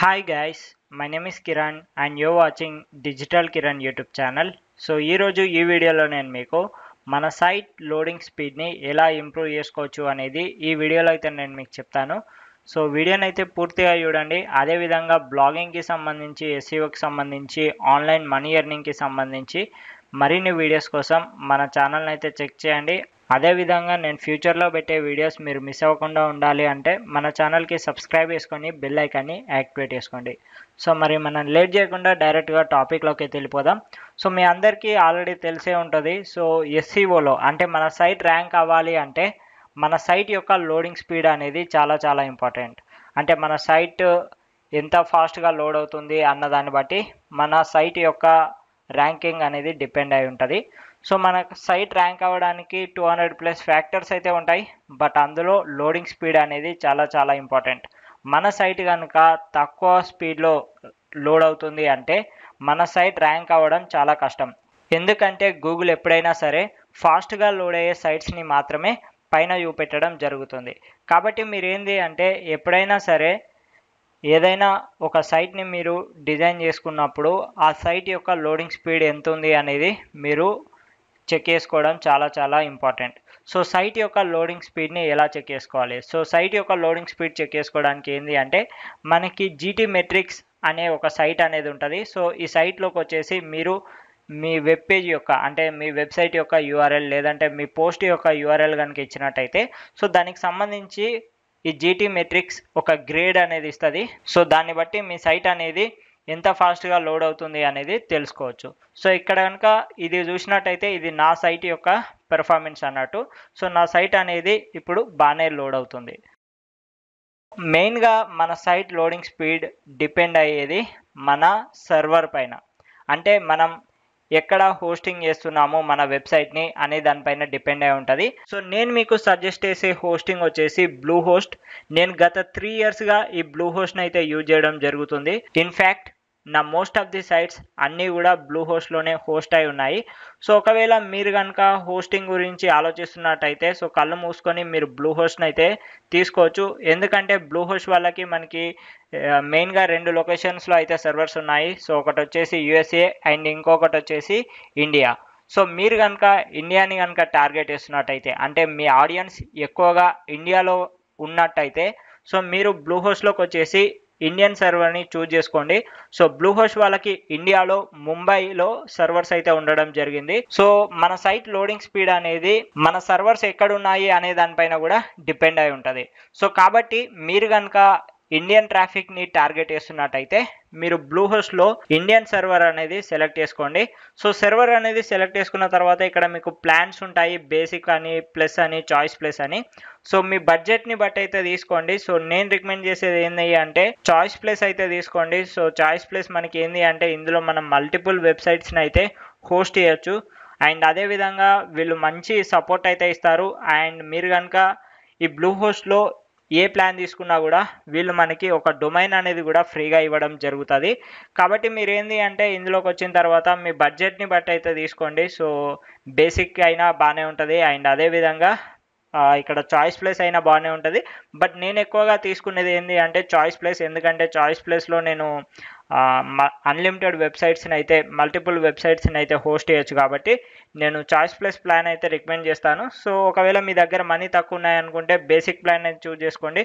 hi guys my name is Kiran and you watching digital Kiran YouTube channel so ఈరోజు ఈ వీడియోలో నేను మీకు మన సైట్ లోడింగ్ స్పీడ్ని ఎలా ఇంప్రూవ్ చేసుకోవచ్చు అనేది ఈ వీడియోలో అయితే నేను మీకు చెప్తాను సో వీడియోని అయితే పూర్తిగా చూడండి అదేవిధంగా బ్లాగింగ్కి సంబంధించి ఎస్ఈఓకి e సంబంధించి ఆన్లైన్ మనీ ఎర్నింగ్కి సంబంధించి మరిన్ని వీడియోస్ కోసం మన ఛానల్ని అయితే చెక్ చేయండి అదేవిధంగా నేను ఫ్యూచర్లో పెట్టే వీడియోస్ మీరు మిస్ అవ్వకుండా ఉండాలి అంటే మన ఛానల్కి సబ్స్క్రైబ్ చేసుకొని బెల్ ఐకాన్ని యాక్టివేట్ చేసుకోండి సో మరి మనం లేట్ చేయకుండా డైరెక్ట్గా టాపిక్లోకి వెళ్ళిపోదాం సో మీ అందరికీ ఆల్రెడీ తెలిసే ఉంటుంది సో ఎస్సీఓలో అంటే మన సైట్ ర్యాంక్ అవ్వాలి అంటే మన సైట్ యొక్క లోడింగ్ స్పీడ్ అనేది చాలా చాలా ఇంపార్టెంట్ అంటే మన సైట్ ఎంత ఫాస్ట్గా లోడ్ అవుతుంది అన్న దాన్ని బట్టి మన సైట్ యొక్క ర్యాంకింగ్ అనేది డిపెండ్ అయి ఉంటుంది సో మనకు సైట్ ర్యాంక్ అవ్వడానికి టూ హండ్రెడ్ ప్లస్ ఫ్యాక్టర్స్ అయితే ఉంటాయి బట్ అందులో లోడింగ్ స్పీడ్ అనేది చాలా చాలా ఇంపార్టెంట్ మన సైట్ కనుక తక్కువ స్పీడ్లో లోడ్ అవుతుంది అంటే మన సైట్ ర్యాంక్ అవ్వడం చాలా కష్టం ఎందుకంటే గూగుల్ ఎప్పుడైనా సరే ఫాస్ట్గా లోడ్ అయ్యే సైట్స్ని మాత్రమే పైన చూపెట్టడం జరుగుతుంది కాబట్టి మీరేంది అంటే ఎప్పుడైనా సరే ఏదైనా ఒక సైట్ని మీరు డిజైన్ చేసుకున్నప్పుడు ఆ సైట్ యొక్క లోడింగ్ స్పీడ్ ఎంత ఉంది అనేది మీరు చెక్ చేసుకోవడం చాలా చాలా ఇంపార్టెంట్ సో సైట్ యొక్క లోడింగ్ స్పీడ్ని ఎలా చెక్ చేసుకోవాలి సో సైట్ యొక్క లోడింగ్ స్పీడ్ చెక్ చేసుకోవడానికి ఏంటి అంటే మనకి జీటీ మెట్రిక్స్ అనే ఒక సైట్ అనేది ఉంటుంది సో ఈ సైట్లోకి వచ్చేసి మీరు మీ వెబ్ పేజ్ యొక్క అంటే మీ వెబ్సైట్ యొక్క యూఆర్ఎల్ లేదంటే మీ పోస్ట్ యొక్క యూఆర్ఎల్ కనుక ఇచ్చినట్టయితే సో దానికి సంబంధించి ఈ జీటీ మెట్రిక్స్ ఒక గ్రేడ్ అనేది ఇస్తుంది సో దాన్ని బట్టి మీ సైట్ అనేది ఎంత ఫాస్ట్గా లోడ్ అవుతుంది అనేది తెలుసుకోవచ్చు సో ఇక్కడ కనుక ఇది చూసినట్టయితే ఇది నా సైట్ యొక్క పెర్ఫార్మెన్స్ అన్నట్టు సో నా సైట్ అనేది ఇప్పుడు బాగానే లోడ్ అవుతుంది మెయిన్గా మన సైట్ లోడింగ్ స్పీడ్ డిపెండ్ అయ్యేది మన సర్వర్ పైన అంటే మనం ఎక్కడ హోస్టింగ్ చేస్తున్నాము మన వెబ్సైట్ని అనే దానిపైన డిపెండ్ అయి ఉంటుంది సో నేను మీకు సజెస్ట్ చేసే హోస్టింగ్ వచ్చేసి బ్లూ హోస్ట్ నేను గత త్రీ ఇయర్స్గా ఈ బ్లూ హోస్ట్ని అయితే యూజ్ చేయడం జరుగుతుంది ఇన్ఫ్యాక్ట్ నా మోస్ట్ ఆఫ్ ది సైట్స్ అన్నీ కూడా బ్లూ హోస్ట్లోనే హోస్ట్ అయి ఉన్నాయి సో ఒకవేళ మీరు కనుక హోస్టింగ్ గురించి ఆలోచిస్తున్నట్టయితే సో కళ్ళు మూసుకొని మీరు బ్లూ హోస్ట్ని అయితే తీసుకోవచ్చు ఎందుకంటే బ్లూ హోస్ట్ వాళ్ళకి మనకి మెయిన్గా రెండు లొకేషన్స్లో అయితే సర్వర్స్ ఉన్నాయి సో ఒకటి వచ్చేసి యుఎస్ఏ అండ్ ఇంకొకటి వచ్చేసి ఇండియా సో మీరు కనుక ఇండియాని కనుక టార్గెట్ చేస్తున్నట్టయితే అంటే మీ ఆడియన్స్ ఎక్కువగా ఇండియాలో ఉన్నట్టయితే సో మీరు బ్లూ హోస్ట్లోకి వచ్చేసి ఇండియన్ సర్వర్ని చూజ్ చేసుకోండి సో బ్లూ హోస్ట్ వాళ్ళకి ఇండియాలో ముంబైలో సర్వర్స్ అయితే ఉండడం జరిగింది సో మన సైట్ లోడింగ్ స్పీడ్ అనేది మన సర్వర్స్ ఎక్కడ ఉన్నాయి అనే దానిపైన కూడా డిపెండ్ అయి ఉంటుంది సో కాబట్టి మీరు కనుక ఇండియన్ ట్రాఫిక్ని టార్గెట్ చేస్తున్నట్టయితే మీరు బ్లూ హోస్ట్లో ఇండియన్ సర్వర్ అనేది సెలెక్ట్ చేసుకోండి సో సర్వర్ అనేది సెలెక్ట్ చేసుకున్న తర్వాత ఇక్కడ మీకు ప్లాన్స్ ఉంటాయి బేసిక్ అని ప్లస్ అని చాయిస్ ప్లస్ అని సో మీ బడ్జెట్ని బట్టి అయితే తీసుకోండి సో నేను రికమెండ్ చేసేది ఏంది అంటే చాయిస్ ప్లస్ అయితే తీసుకోండి సో చాయిస్ ప్లస్ మనకి ఏంది అంటే ఇందులో మనం మల్టిపుల్ వెబ్సైట్స్ని అయితే హోస్ట్ చేయొచ్చు అండ్ అదేవిధంగా వీళ్ళు మంచి సపోర్ట్ అయితే ఇస్తారు అండ్ మీరు కనుక ఈ బ్లూ హోస్ట్లో ఏ ప్లాన్ తీసుకున్నా కూడా వీళ్ళు మనకి ఒక డొమైన్ అనేది కూడా ఫ్రీగా ఇవ్వడం జరుగుతుంది కాబట్టి మీరు ఏంది అంటే ఇందులోకి వచ్చిన తర్వాత మీ బడ్జెట్ని బట్టి అయితే తీసుకోండి సో బేసిక్ అయినా బాగానే ఉంటుంది అండ్ అదేవిధంగా ఇక్కడ చాయిస్ ప్లేస్ అయినా బాగానే ఉంటుంది బట్ నేను ఎక్కువగా తీసుకునేది ఏంటి అంటే చాయిస్ ప్లేస్ ఎందుకంటే చాయిస్ ప్లేస్లో నేను అన్లిమిటెడ్ వెబ్సైట్స్ని అయితే మల్టిపుల్ వెబ్సైట్స్ని అయితే హోస్ట్ చేయొచ్చు కాబట్టి నేను చాయిస్ ప్లస్ ప్లాన్ అయితే రికమెండ్ చేస్తాను సో ఒకవేళ మీ దగ్గర మనీ తక్కువ ఉన్నాయనుకుంటే బేసిక్ ప్లాన్ అయితే చూజ్ చేసుకోండి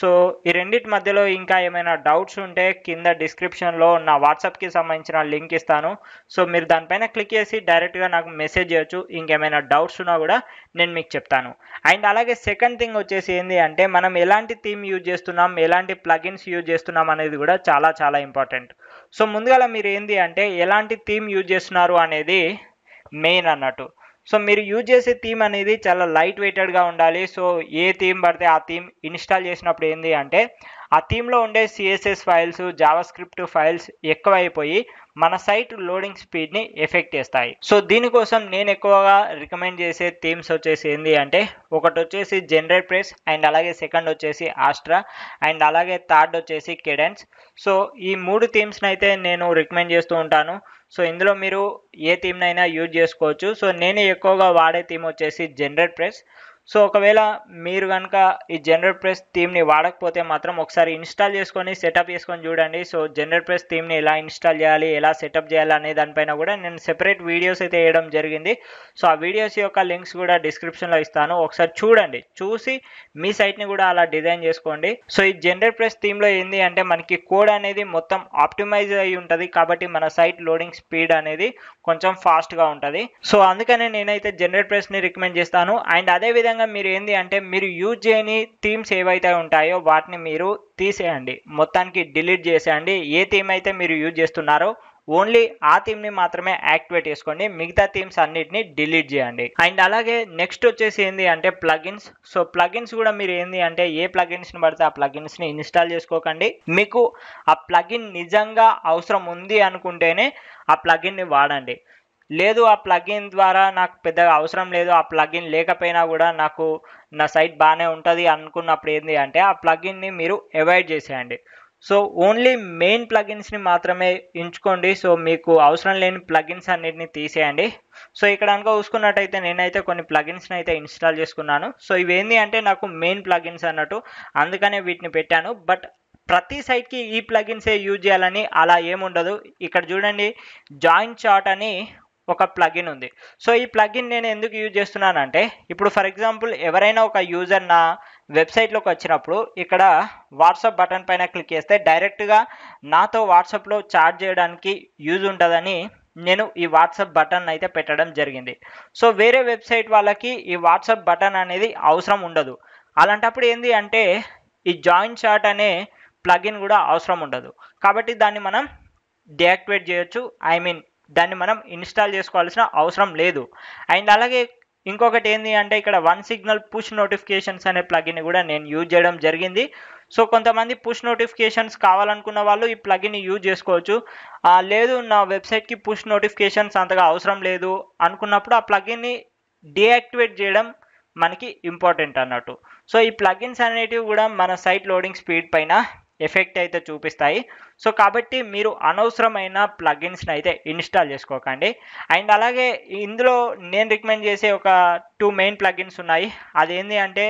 సో ఈ రెండింటి మధ్యలో ఇంకా ఏమైనా డౌట్స్ ఉంటే కింద డిస్క్రిప్షన్లో నా వాట్సాప్కి సంబంధించిన లింక్ ఇస్తాను సో మీరు దానిపైన క్లిక్ చేసి డైరెక్ట్గా నాకు మెసేజ్ చేయొచ్చు ఇంకేమైనా డౌట్స్ ఉన్నా కూడా నేను మీకు చెప్తాను అండ్ అలాగే సెకండ్ థింగ్ వచ్చేసి ఏంటి అంటే మన మనం ఎలాంటి థీమ్ యూజ్ చేస్తున్నాం ఎలాంటి ప్లగిన్స్ యూజ్ చేస్తున్నాం అనేది కూడా చాలా చాలా ఇంపార్టెంట్ సో ముందుగా మీరు ఏంది అంటే ఎలాంటి థీమ్ యూజ్ చేస్తున్నారు అనేది మెయిన్ అన్నట్టు సో మీరు యూజ్ చేసే థీమ్ అనేది చాలా లైట్ వెయిటెడ్గా ఉండాలి సో ఏ థీమ్ పడితే ఆ థీమ్ ఇన్స్టాల్ చేసినప్పుడు ఏంది అంటే ఆ థీమ్లో ఉండే సిఎస్ఎస్ ఫైల్స్ జావాస్క్రిప్ట్ ఫైల్స్ ఎక్కువైపోయి మన సైట్ లోడింగ్ స్పీడ్ని ఎఫెక్ట్ చేస్తాయి సో దీనికోసం నేను ఎక్కువగా రికమెండ్ చేసే థీమ్స్ వచ్చేసి ఏంటి అంటే ఒకటి వచ్చేసి జనరేట్ ప్రెస్ అండ్ అలాగే సెకండ్ వచ్చేసి ఆస్ట్రా అండ్ అలాగే థర్డ్ వచ్చేసి కెడెన్స్ సో ఈ మూడు థీమ్స్ని అయితే నేను రికమెండ్ చేస్తూ ఉంటాను సో ఇందులో మీరు ఏ థీమ్నైనా యూజ్ చేసుకోవచ్చు సో నేను ఎక్కువగా వాడే థీమ్ వచ్చేసి జనరేట్ ప్రెస్ సో ఒకవేళ మీరు కనుక ఈ జనరల్ ప్రెస్ థీమ్ని వాడకపోతే మాత్రం ఒకసారి ఇన్స్టాల్ చేసుకొని సెటప్ చేసుకొని చూడండి సో జనరల్ ప్రెస్ థీమ్ని ఎలా ఇన్స్టాల్ చేయాలి ఎలా సెటప్ చేయాలి అనే దానిపైన కూడా నేను సెపరేట్ వీడియోస్ అయితే వేయడం జరిగింది సో ఆ వీడియోస్ యొక్క లింక్స్ కూడా డిస్క్రిప్షన్లో ఇస్తాను ఒకసారి చూడండి చూసి మీ సైట్ని కూడా అలా డిజైన్ చేసుకోండి సో ఈ జనరల్ ప్రెస్ థీమ్లో ఏంది అంటే మనకి కోడ్ అనేది మొత్తం ఆప్టిమైజ్ అయి ఉంటుంది కాబట్టి మన సైట్ లోడింగ్ స్పీడ్ అనేది కొంచెం ఫాస్ట్గా ఉంటుంది సో అందుకనే నేనైతే జనరల్ ప్రెస్ని రికమెండ్ చేస్తాను అండ్ అదేవిధంగా అదేవిధంగా మీరు ఏంది అంటే మీరు యూజ్ చేయని థీమ్స్ ఏవైతే ఉంటాయో వాటిని మీరు తీసేయండి మొత్తానికి డిలీట్ చేసేయండి ఏ థీమ్ అయితే మీరు యూజ్ చేస్తున్నారో ఓన్లీ ఆ థీమ్ని మాత్రమే యాక్టివేట్ చేసుకోండి మిగతా థీమ్స్ అన్నిటిని డిలీట్ చేయండి అండ్ అలాగే నెక్స్ట్ వచ్చేసి ఏంది అంటే ప్లగిన్స్ సో ప్లగిన్స్ కూడా మీరు ఏంది అంటే ఏ ప్లగిన్స్ని పడితే ఆ ప్లగిన్స్ని ఇన్స్టాల్ చేసుకోకండి మీకు ఆ ప్లగిన్ నిజంగా అవసరం ఉంది అనుకుంటేనే ఆ ప్లగిన్ని వాడండి లేదు ఆ ప్లగిన్ ద్వారా నాకు పెద్దగా అవసరం లేదు ఆ ప్లగిన్ లేకపోయినా కూడా నాకు నా సైట్ బాగానే ఉంటుంది అనుకున్నప్పుడు ఏంటి అంటే ఆ ప్లగిన్ని మీరు అవాయిడ్ చేసేయండి సో ఓన్లీ మెయిన్ ప్లగిన్స్ని మాత్రమే ఎంచుకోండి సో మీకు అవసరం లేని ప్లగిన్స్ అన్నిటిని తీసేయండి సో ఇక్కడ అనుకో చూసుకున్నట్టయితే నేనైతే కొన్ని ప్లగిన్స్ని అయితే ఇన్స్టాల్ చేసుకున్నాను సో ఇవేంది అంటే నాకు మెయిన్ ప్లగిన్స్ అన్నట్టు అందుకనే వీటిని పెట్టాను బట్ ప్రతి సైట్కి ఈ ప్లగిన్సే యూజ్ చేయాలని అలా ఏముండదు ఇక్కడ చూడండి జాయింట్ చాట్ అని ఒక ప్లగిన్ ఉంది సో ఈ ప్లగిన్ నేను ఎందుకు యూజ్ చేస్తున్నానంటే ఇప్పుడు ఫర్ ఎగ్జాంపుల్ ఎవరైనా ఒక యూజర్ నా వెబ్సైట్లోకి వచ్చినప్పుడు ఇక్కడ వాట్సాప్ బటన్ పైన క్లిక్ చేస్తే డైరెక్ట్గా నాతో వాట్సాప్లో చాట్ చేయడానికి యూజ్ ఉంటుందని నేను ఈ వాట్సాప్ బటన్ అయితే పెట్టడం జరిగింది సో వేరే వెబ్సైట్ వాళ్ళకి ఈ వాట్సాప్ బటన్ అనేది అవసరం ఉండదు అలాంటప్పుడు ఏంది అంటే ఈ జాయిన్ చాట్ అనే ప్లగిన్ కూడా అవసరం ఉండదు కాబట్టి దాన్ని మనం డియాక్టివేట్ చేయొచ్చు ఐ మీన్ దాన్ని మనం ఇన్స్టాల్ చేసుకోవాల్సిన అవసరం లేదు అండ్ అలాగే ఇంకొకటి ఏంటి అంటే ఇక్కడ వన్ సిగ్నల్ పుష్ నోటిఫికేషన్స్ అనే ప్లగిన్ కూడా నేను యూజ్ చేయడం జరిగింది సో కొంతమంది పుష్ నోటిఫికేషన్స్ కావాలనుకున్న వాళ్ళు ఈ ప్లగిన్ యూజ్ చేసుకోవచ్చు లేదు నా వెబ్సైట్కి పుష్ నోటిఫికేషన్స్ అంతగా అవసరం లేదు అనుకున్నప్పుడు ఆ ప్లగిన్ని డియాక్టివేట్ చేయడం మనకి ఇంపార్టెంట్ అన్నట్టు సో ఈ ప్లగిన్స్ అనేటివి కూడా మన సైట్ లోడింగ్ స్పీడ్ పైన ఎఫెక్ట్ అయితే చూపిస్తాయి సో కాబట్టి మీరు అనవసరమైన ప్లగిన్స్ని అయితే ఇన్స్టాల్ చేసుకోకండి అండ్ అలాగే ఇందులో నేను రికమెండ్ చేసే ఒక టూ మెయిన్ ప్లగిన్స్ ఉన్నాయి ఏంది అంటే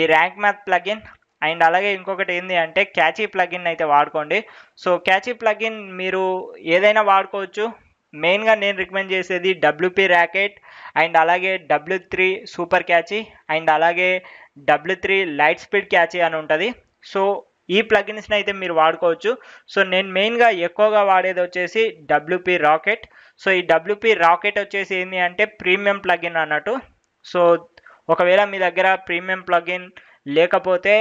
ఈ ర్యాంక్ మ్యాథ్ ప్లగిన్ అండ్ అలాగే ఇంకొకటి ఏంది అంటే క్యాచీ ప్లగిన్ అయితే వాడుకోండి సో క్యాచీ ప్లగిన్ మీరు ఏదైనా వాడుకోవచ్చు మెయిన్గా నేను రికమెండ్ చేసేది డబ్ల్యూపీ ర్యాకెట్ అండ్ అలాగే W three Super Cache and అలాగే W three LiteSpeed Cache అని ఉంటుంది సో ఈ ప్లగిన్స్ని అయితే మీరు వాడుకోవచ్చు సో నేను మెయిన్గా ఎక్కువగా వాడేది వచ్చేసి డబ్ల్యూపీ రాకెట్ సో ఈ డబ్ల్యూపీ రాకెట్ వచ్చేసి ఏంటి అంటే ప్రీమియం ప్లగిన్ అన్నట్టు సో ఒకవేళ మీ దగ్గర ప్రీమియం ప్లగిన్ లేకపోతే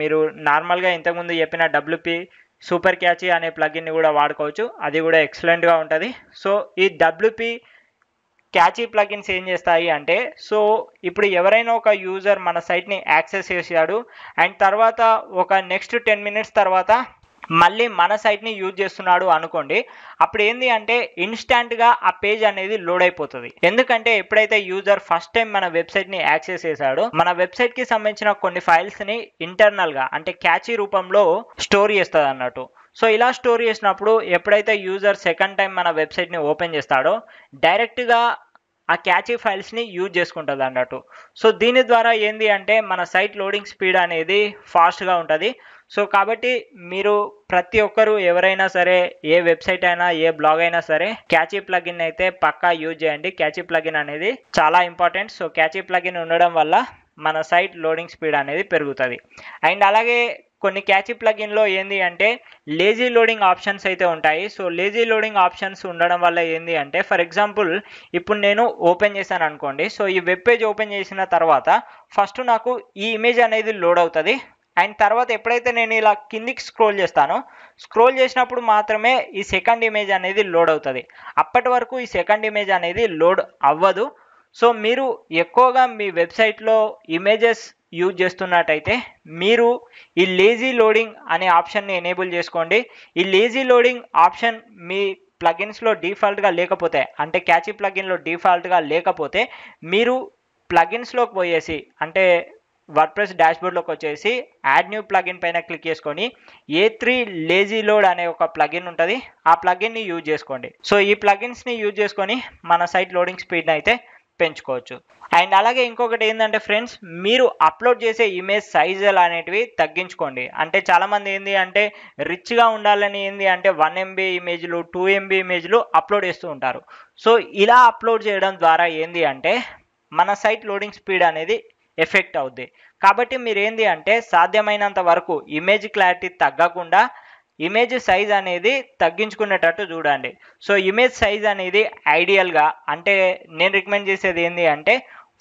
మీరు నార్మల్గా ఇంతకుముందు చెప్పిన డబ్ల్యూపీ సూపర్ క్యాచి అనే ప్లగిన్ని కూడా వాడుకోవచ్చు అది కూడా ఎక్సలెంట్గా ఉంటుంది సో ఈ డబ్ల్యూపీ క్యాచీ ప్లగిన్స్ ఏం చేస్తాయి అంటే సో ఇప్పుడు ఎవరైనా ఒక యూజర్ మన సైట్ని యాక్సెస్ చేశాడు అండ్ తర్వాత ఒక నెక్స్ట్ టెన్ మినిట్స్ తర్వాత మళ్ళీ మన సైట్ని యూజ్ చేస్తున్నాడు అనుకోండి అప్పుడు ఏంది అంటే ఇన్స్టాంట్గా ఆ పేజ్ అనేది లోడ్ అయిపోతుంది ఎందుకంటే ఎప్పుడైతే యూజర్ ఫస్ట్ టైం మన వెబ్సైట్ని యాక్సెస్ చేశాడో మన వెబ్సైట్కి సంబంధించిన కొన్ని ఫైల్స్ని ఇంటర్నల్గా అంటే క్యాచీ రూపంలో స్టోర్ చేస్తుంది అన్నట్టు సో ఇలా స్టోర్ చేసినప్పుడు ఎప్పుడైతే యూజర్ సెకండ్ టైం మన వెబ్సైట్ని ఓపెన్ చేస్తాడో డైరెక్ట్గా ఆ క్యాచీ ఫైల్స్ని యూజ్ చేసుకుంటుంది అన్నట్టు సో దీని ద్వారా ఏంది అంటే మన సైట్ లోడింగ్ స్పీడ్ అనేది ఫాస్ట్గా ఉంటుంది సో కాబట్టి మీరు ప్రతి ఒక్కరు ఎవరైనా సరే ఏ వెబ్సైట్ అయినా ఏ బ్లాగ్ అయినా సరే క్యాచీ ప్లగిన్ అయితే పక్కా యూజ్ చేయండి క్యాచీ ప్లగిన్ అనేది చాలా ఇంపార్టెంట్ సో క్యాచీ ప్లగిన్ ఉండడం వల్ల మన సైట్ లోడింగ్ స్పీడ్ అనేది పెరుగుతుంది అండ్ అలాగే కొన్ని క్యాచి ప్లగిన్లో ఏంది అంటే లేజీ లోడింగ్ ఆప్షన్స్ అయితే ఉంటాయి సో లేజీ లోడింగ్ ఆప్షన్స్ ఉండడం వల్ల ఏంది అంటే ఫర్ ఎగ్జాంపుల్ ఇప్పుడు నేను ఓపెన్ చేశాను అనుకోండి సో ఈ వెబ్ పేజ్ ఓపెన్ చేసిన తర్వాత ఫస్ట్ నాకు ఈ ఇమేజ్ అనేది లోడ్ అవుతుంది అండ్ తర్వాత ఎప్పుడైతే నేను ఇలా కిందికి స్క్రోల్ చేస్తానో స్క్రోల్ చేసినప్పుడు మాత్రమే ఈ సెకండ్ ఇమేజ్ అనేది లోడ్ అవుతుంది అప్పటి వరకు ఈ సెకండ్ ఇమేజ్ అనేది లోడ్ అవ్వదు సో మీరు ఎక్కువగా మీ వెబ్సైట్లో ఇమేజెస్ యూజ్ చేస్తున్నట్టయితే మీరు ఈ లేజీ లోడింగ్ అనే ఆప్షన్ని ఎనేబుల్ చేసుకోండి ఈ లేజీ లోడింగ్ ఆప్షన్ మీ ప్లగిన్స్లో డిఫాల్ట్గా లేకపోతే అంటే క్యాచీ ప్లగిన్లో డిఫాల్ట్గా లేకపోతే మీరు ప్లగిన్స్లోకి పోయేసి అంటే వర్డ్ప్రెస్ డాష్బోర్డ్లోకి వచ్చేసి యాడ్ న్యూ ప్లగిన్ పైన క్లిక్ చేసుకొని ఏ త్రీ లేజీ లోడ్ అనే ఒక ప్లగిన్ ఉంటుంది ఆ ప్లగిన్ని యూజ్ చేసుకోండి సో ఈ ప్లగిన్స్ని యూజ్ చేసుకొని మన సైట్ లోడింగ్ స్పీడ్ని అయితే పెంచుకోవచ్చు అండ్ అలాగే ఇంకొకటి ఏంటంటే ఫ్రెండ్స్ మీరు అప్లోడ్ చేసే ఇమేజ్ సైజులు అనేటివి తగ్గించుకోండి అంటే చాలామంది ఏంటి అంటే రిచ్గా ఉండాలని ఏంది అంటే వన్ ఎంబీ ఇమేజ్లు టూ ఎంబీ ఇమేజ్లు అప్లోడ్ చేస్తూ ఉంటారు సో ఇలా అప్లోడ్ చేయడం ద్వారా ఏంది అంటే మన సైట్ లోడింగ్ స్పీడ్ అనేది ఎఫెక్ట్ అవుద్ది కాబట్టి మీరు ఏంది అంటే సాధ్యమైనంత వరకు ఇమేజ్ క్లారిటీ తగ్గకుండా ఇమేజ్ సైజ్ అనేది తగ్గించుకునేటట్టు చూడండి సో ఇమేజ్ సైజ్ అనేది ఐడియల్గా అంటే నేను రికమెండ్ చేసేది ఏంటి అంటే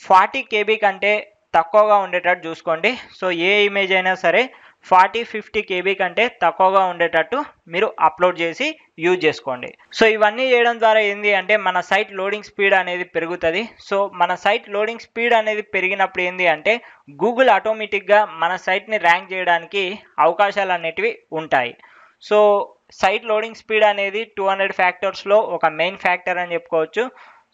ఫార్టీ కేబీ కంటే తక్కువగా ఉండేటట్టు చూసుకోండి సో ఏ ఇమేజ్ అయినా సరే ఫార్టీ ఫిఫ్టీ కేబీ కంటే తక్కువగా ఉండేటట్టు మీరు అప్లోడ్ చేసి యూజ్ చేసుకోండి సో ఇవన్నీ చేయడం ద్వారా ఏంది అంటే మన సైట్ లోడింగ్ స్పీడ్ అనేది పెరుగుతుంది సో మన సైట్ లోడింగ్ స్పీడ్ అనేది పెరిగినప్పుడు ఏంది అంటే గూగుల్ ఆటోమేటిక్గా మన సైట్ని ర్యాంక్ చేయడానికి అవకాశాలు అనేటివి ఉంటాయి సో సైట్ లోడింగ్ స్పీడ్ అనేది టూ హండ్రెడ్ ఫ్యాక్టర్స్లో ఒక మెయిన్ ఫ్యాక్టర్ అని చెప్పుకోవచ్చు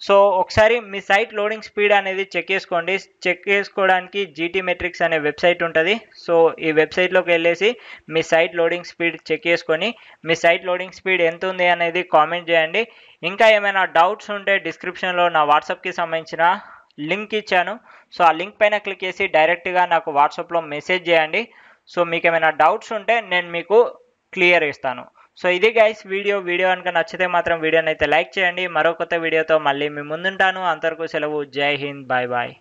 సో ఒకసారి మీ సైట్ లోడింగ్ స్పీడ్ అనేది చెక్ చేసుకోండి చెక్ చేసుకోవడానికి జీటీ మెట్రిక్స్ అనే వెబ్సైట్ ఉంటుంది సో ఈ వెబ్సైట్లోకి వెళ్ళేసి మీ సైట్ లోడింగ్ స్పీడ్ చెక్ చేసుకొని మీ సైట్ లోడింగ్ స్పీడ్ ఎంత ఉంది అనేది కామెంట్ చేయండి ఇంకా ఏమైనా డౌట్స్ ఉంటే డిస్క్రిప్షన్లో నా వాట్సాప్కి సంబంధించిన లింక్ ఇచ్చాను సో ఆ లింక్ పైన క్లిక్ చేసి డైరెక్ట్గా నాకు వాట్సాప్లో మెసేజ్ చేయండి సో మీకు ఏమైనా డౌట్స్ ఉంటే నేను మీకు క్లియర్ ఇస్తాను సో ఇది గైస్ వీడియో వీడియో కనుక నచ్చితే మాత్రం వీడియోని అయితే లైక్ చేయండి మరో కొత్త వీడియోతో మళ్ళీ మీ ముందుంటాను అంతవరకు సెలవు జై హింద్ బాయ్ బాయ్